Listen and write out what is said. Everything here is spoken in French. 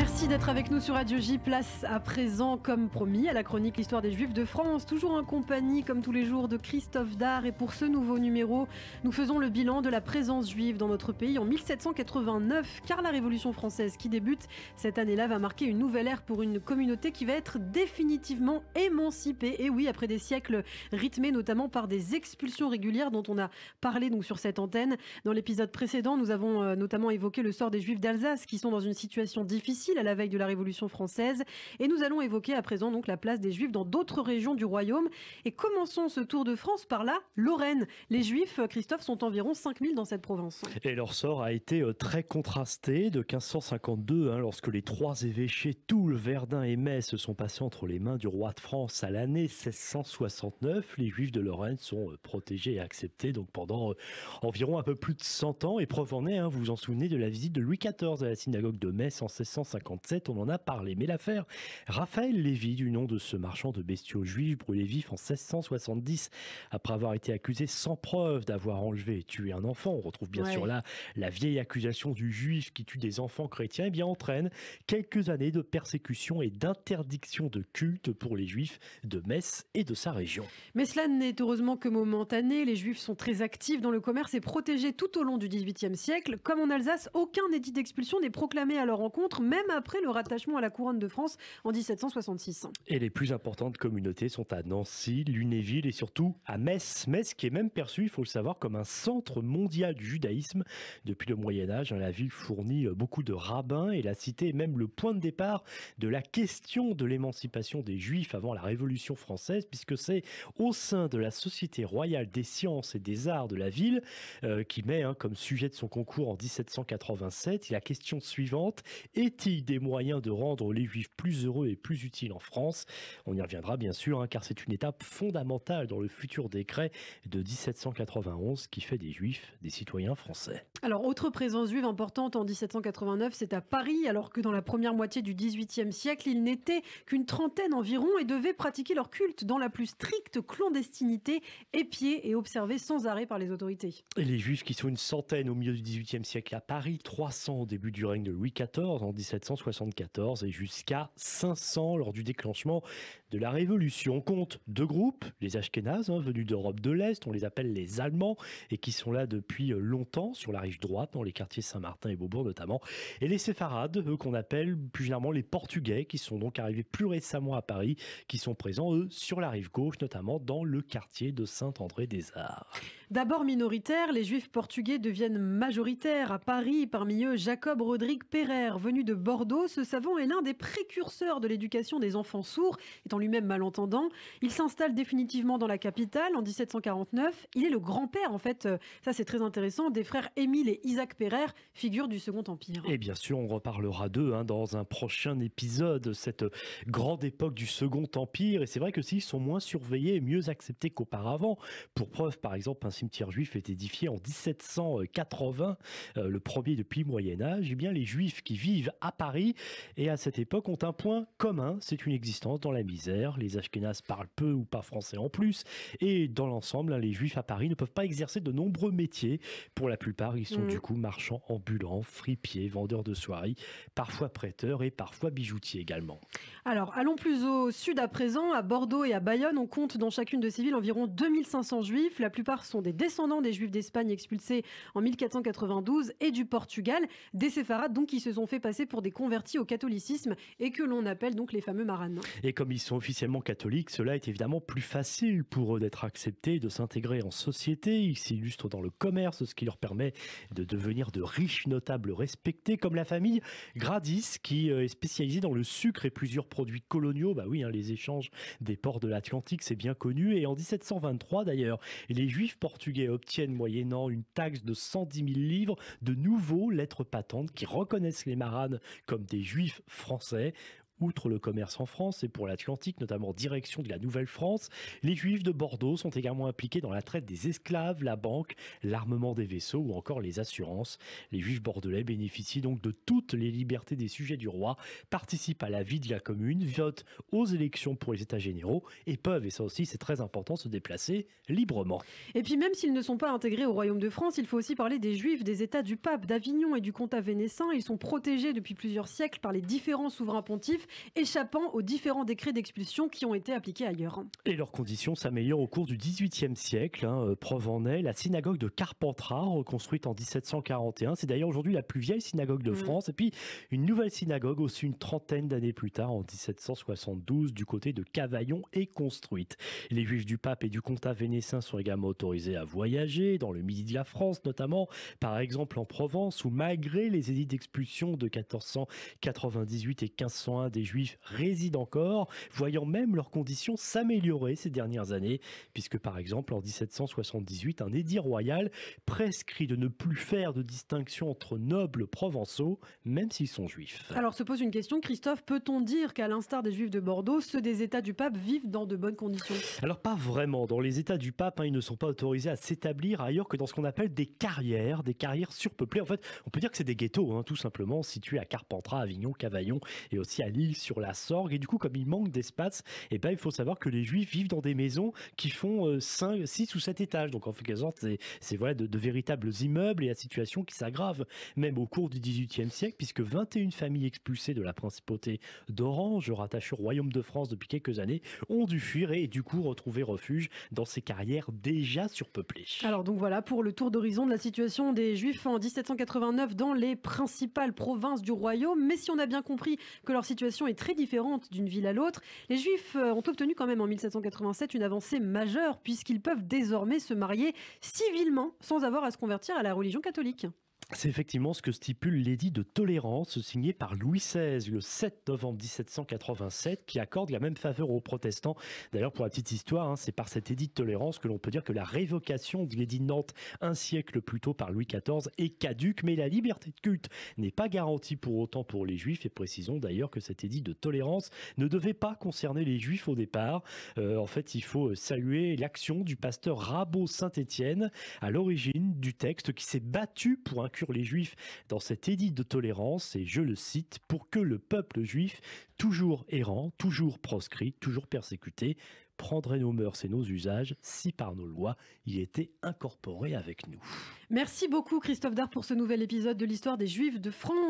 Merci d'être avec nous sur Radio J. Place à présent, comme promis, à la chronique L'histoire des Juifs de France. Toujours en compagnie, comme tous les jours, de Christophe Dard. Et pour ce nouveau numéro, nous faisons le bilan de la présence juive dans notre pays en 1789, car la Révolution française qui débute cette année-là va marquer une nouvelle ère pour une communauté qui va être définitivement émancipée. Et oui, après des siècles rythmés notamment par des expulsions régulières dont on a parlé donc sur cette antenne. Dans l'épisode précédent, nous avons euh, notamment évoqué le sort des Juifs d'Alsace qui sont dans une situation difficile à la veille de la Révolution française. Et nous allons évoquer à présent donc la place des Juifs dans d'autres régions du royaume. Et commençons ce tour de France par la Lorraine. Les Juifs, Christophe, sont environ 5000 dans cette province. Et leur sort a été euh, très contrasté de 1552, hein, lorsque les trois évêchés, Toul, Verdun et Metz, sont passés entre les mains du roi de France à l'année 1669. Les Juifs de Lorraine sont euh, protégés et acceptés donc pendant euh, environ un peu plus de 100 ans. Et preuve en est, hein, vous vous en souvenez de la visite de Louis XIV à la synagogue de Metz en 1675 57, on en a parlé. Mais l'affaire Raphaël Lévy, du nom de ce marchand de bestiaux juifs brûlé vif en 1670, après avoir été accusé sans preuve d'avoir enlevé et tué un enfant, on retrouve bien sûr là la vieille accusation du juif qui tue des enfants chrétiens, et eh bien entraîne quelques années de persécution et d'interdiction de culte pour les juifs de Metz et de sa région. Mais cela n'est heureusement que momentané. Les juifs sont très actifs dans le commerce et protégés tout au long du XVIIIe siècle. Comme en Alsace, aucun édit d'expulsion n'est proclamé à leur encontre, même même après le rattachement à la couronne de France en 1766. Et les plus importantes communautés sont à Nancy, Lunéville et surtout à Metz. Metz qui est même perçu, il faut le savoir, comme un centre mondial du judaïsme. Depuis le Moyen Âge, hein, la ville fournit euh, beaucoup de rabbins et la cité est même le point de départ de la question de l'émancipation des juifs avant la Révolution française, puisque c'est au sein de la Société royale des sciences et des arts de la ville euh, qui met hein, comme sujet de son concours en 1787 la question suivante, est-il des moyens de rendre les juifs plus heureux et plus utiles en France. On y reviendra bien sûr, hein, car c'est une étape fondamentale dans le futur décret de 1791 qui fait des juifs des citoyens français. Alors, autre présence juive importante en 1789, c'est à Paris, alors que dans la première moitié du XVIIIe siècle, ils n'étaient qu'une trentaine environ et devaient pratiquer leur culte dans la plus stricte clandestinité, épiés et observés sans arrêt par les autorités. Et les juifs qui sont une centaine au milieu du XVIIIe siècle à Paris, 300 au début du règne de Louis XIV en 17 174 et jusqu'à 500 lors du déclenchement de la Révolution. On compte deux groupes, les Ashkénazes, hein, venus d'Europe de l'Est, on les appelle les Allemands, et qui sont là depuis euh, longtemps sur la rive droite, dans les quartiers Saint-Martin et Beaubourg notamment, et les Séfarades, eux qu'on appelle plus généralement les Portugais, qui sont donc arrivés plus récemment à Paris, qui sont présents, eux, sur la rive gauche, notamment dans le quartier de Saint-André-des-Arts. D'abord minoritaires, les Juifs portugais deviennent majoritaires à Paris, parmi eux Jacob Rodrigue Perrer, venu de Bordeaux, ce savant est l'un des précurseurs de l'éducation des enfants sourds, étant lui-même malentendant. Il s'installe définitivement dans la capitale en 1749. Il est le grand-père, en fait, ça c'est très intéressant, des frères Émile et Isaac Perrer, figures du Second Empire. Et bien sûr, on reparlera d'eux hein, dans un prochain épisode, cette grande époque du Second Empire. Et c'est vrai que s'ils sont moins surveillés et mieux acceptés qu'auparavant, pour preuve, par exemple, un cimetière juif est édifié en 1780, euh, le premier depuis le Moyen Âge, et eh bien les juifs qui vivent à Paris. Et à cette époque, ont un point commun, c'est une existence dans la misère. Les Ashkénazes parlent peu ou pas français en plus. Et dans l'ensemble, hein, les Juifs à Paris ne peuvent pas exercer de nombreux métiers. Pour la plupart, ils sont mm. du coup marchands ambulants, fripiers, vendeurs de soirées, parfois prêteurs et parfois bijoutiers également. Alors, allons plus au sud à présent. À Bordeaux et à Bayonne, on compte dans chacune de ces villes environ 2500 Juifs. La plupart sont des descendants des Juifs d'Espagne expulsés en 1492 et du Portugal. Des séfarades donc qui se sont fait passer pour des convertis au catholicisme et que l'on appelle donc les fameux maranes. Et comme ils sont officiellement catholiques, cela est évidemment plus facile pour eux d'être acceptés, de s'intégrer en société. Ils s'illustrent dans le commerce, ce qui leur permet de devenir de riches notables respectés, comme la famille Gradis, qui euh, est spécialisée dans le sucre et plusieurs produits coloniaux. Bah oui, hein, les échanges des ports de l'Atlantique, c'est bien connu. Et en 1723 d'ailleurs, les Juifs portugais obtiennent, moyennant une taxe de 110 000 livres, de nouveaux lettres patentes qui reconnaissent les maranes comme des juifs français. Outre le commerce en France et pour l'Atlantique, notamment direction de la Nouvelle-France, les Juifs de Bordeaux sont également impliqués dans la traite des esclaves, la banque, l'armement des vaisseaux ou encore les assurances. Les Juifs bordelais bénéficient donc de toutes les libertés des sujets du roi, participent à la vie de la commune, votent aux élections pour les États généraux et peuvent, et ça aussi c'est très important, se déplacer librement. Et puis même s'ils ne sont pas intégrés au Royaume de France, il faut aussi parler des Juifs des États du Pape d'Avignon et du à vénessin. Ils sont protégés depuis plusieurs siècles par les différents souverains pontifs échappant aux différents décrets d'expulsion qui ont été appliqués ailleurs. Et leurs conditions s'améliorent au cours du XVIIIe siècle. Hein. Euh, preuve en est la synagogue de Carpentras, reconstruite en 1741. C'est d'ailleurs aujourd'hui la plus vieille synagogue de mm. France. Et puis une nouvelle synagogue, aussi une trentaine d'années plus tard, en 1772, du côté de Cavaillon, est construite. Les juifs du pape et du comtat vénétien sont également autorisés à voyager dans le midi de la France, notamment par exemple en Provence, où malgré les édits d'expulsion de 1498 et 1501 les juifs résident encore, voyant même leurs conditions s'améliorer ces dernières années, puisque par exemple en 1778, un édit royal prescrit de ne plus faire de distinction entre nobles provençaux, même s'ils sont juifs. Alors se pose une question, Christophe, peut-on dire qu'à l'instar des juifs de Bordeaux, ceux des États du pape vivent dans de bonnes conditions Alors pas vraiment. Dans les États du pape, hein, ils ne sont pas autorisés à s'établir ailleurs que dans ce qu'on appelle des carrières, des carrières surpeuplées. En fait, on peut dire que c'est des ghettos, hein, tout simplement, situés à Carpentras, Avignon, Cavaillon et aussi à sur la Sorgue. Et du coup, comme il manque d'espace, et eh ben, il faut savoir que les Juifs vivent dans des maisons qui font 5, euh, 6 ou 7 étages. Donc en quelque sorte, c'est voilà, de, de, véritables immeubles et la situation qui s'aggrave même au cours du XVIIIe siècle, puisque 21 familles expulsées de la principauté d'Orange, rattachées au royaume de France depuis quelques années, ont dû fuir et du coup retrouver refuge dans ces carrières déjà surpeuplées. Alors donc voilà pour le tour d'horizon de la situation des Juifs en 1789 dans les principales provinces du royaume. Mais si on a bien compris que leur situation est très différente d'une ville à l'autre, les Juifs euh, ont obtenu quand même en 1787 une avancée majeure puisqu'ils peuvent désormais se marier civilement sans avoir à se convertir à la religion catholique. C'est effectivement ce que stipule l'édit de tolérance signé par Louis XVI le 7 novembre 1787 qui accorde la même faveur aux protestants. D'ailleurs, pour la petite histoire, hein, c'est par cet édit de tolérance que l'on peut dire que la révocation de l'édit de Nantes un siècle plus tôt par Louis XIV est caduque, mais la liberté de culte n'est pas garantie pour autant pour les juifs et précisons d'ailleurs que cet édit de tolérance ne devait pas concerner les juifs au départ. Euh, en fait, il faut euh, saluer l'action du pasteur Rabot Saint-Étienne à l'origine du texte qui s'est battu pour un les juifs dans cet édit de tolérance, et je le cite, pour que le peuple juif, toujours errant, toujours proscrit, toujours persécuté, prendrait nos mœurs et nos usages si par nos lois il était incorporé avec nous. Merci beaucoup Christophe Dard pour ce nouvel épisode de l'histoire des Juifs de France.